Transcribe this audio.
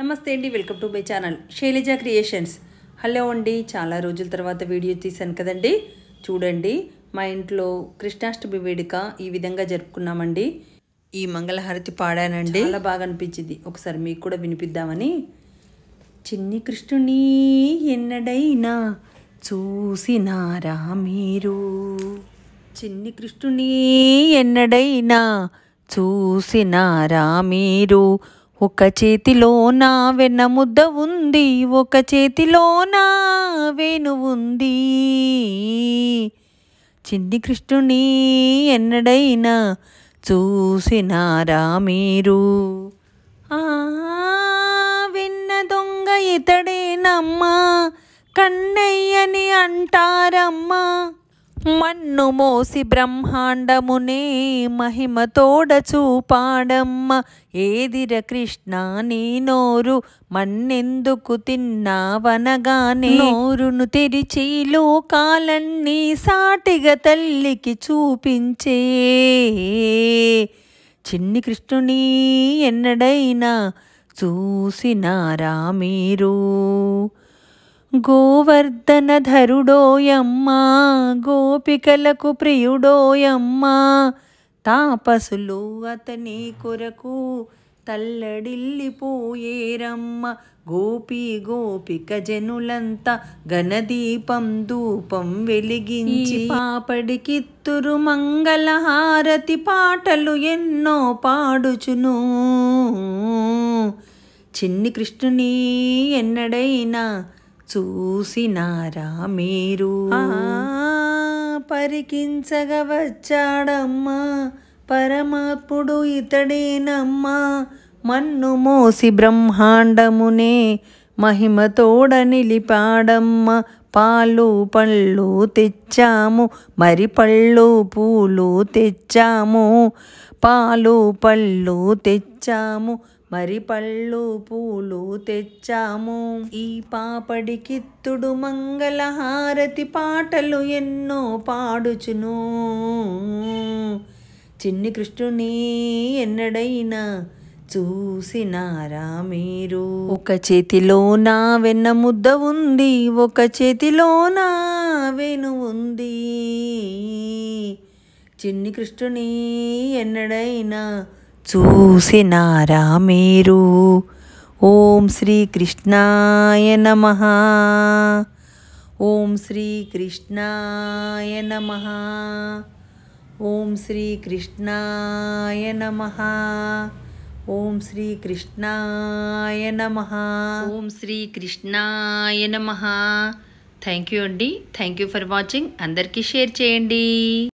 నమస్తే అండి welcome to my channel Shailaja creations hello అండి చాలా రోజుల తర్వాత వీడియో తీశాను కదండి చూడండి మా ఇంట్లో కృష్ణాష్టమి వేడుక ఈ విధంగా జరుపుకున్నామండి ఈ మంగళహారతి పాడానండి చాలా బాగా అనిపించింది ఒకసారి మీకు కూడా వినిపిద్దామని చిన్ని కృష్ణుని ఎన్నడైనా చూసినారా మీరు చిన్ని కృష్ణుని ఎన్నడైనా చూసినారా మీరు ఒక చేతిలో నా వెన్న ముద్ద ఉంది ఒక చేతిలో నా వేణు ఉంది చిన్ని కృష్ణుని ఎన్నడైనా చూసినారా మీరు ఆ వెన్న దొంగ ఇతడేనమ్మా కన్నయ్యని అంటారమ్మా మన్ను మోసి బ్రహ్మాండమునే మహిమతోడ చూపాడమ్మ ఏదిర కృష్ణ నీ నోరు మన్నెందుకు తిన్నావనగానే నోరును తెరిచి లోకాలన్నీ సాటిగా తల్లికి చూపించే చిన్ని కృష్ణుని ఎన్నడైనా చూసినారా మీరు గోవర్ధన ధరుడోయమ్మా గోపికలకు ప్రియుడోయమ్మా తాపసులు అతని కొరకు తల్లడిల్లిపోయేరమ్మ గోపి గోపిక జనులంతా ఘనదీపం ధూపం వెలిగించి కిత్తురు మంగళహారతి పాటలు ఎన్నో పాడుచును చిన్ని కృష్ణుని ఎన్నడైనా చూసినారా మీరు పరికించగ వచ్చాడమ్మా పరమాత్ముడు ఇతడేనమ్మా మన్ను మోసి బ్రహ్మాండమునే మహిమతోడ నిలిపాడమ్మ పాలు పళ్ళు తెచ్చాము మరి పళ్ళు పూలు తెచ్చాము పాలు పళ్ళు తెచ్చాము మరి పళ్ళు పూలు తెచ్చాము ఈ పాపడి కిత్తుడు మంగళహారతి పాటలు ఎన్నో పాడుచును చిన్ని కృష్ణుని ఎన్నడైనా చూసినారా మీరు ఒక చేతిలో నా వెన్న ముద్ద ఉంది ఒక చేతిలో నా వెను ఉంది చిన్ని కృష్ణుని ఎన్నడైనా చూసినారా మీరు ఓం శ్రీ కృష్ణాయ నమ ఓం శ్రీ కృష్ణాయ నమ ఓం శ్రీ కృష్ణాయ నమ ఓం శ్రీ కృష్ణాయ నమ ఓం శ్రీ కృష్ణాయ నమ థ్యాంక్ యూ అండి థ్యాంక్ యూ ఫర్ వాచింగ్ అందరికీ షేర్ చేయండి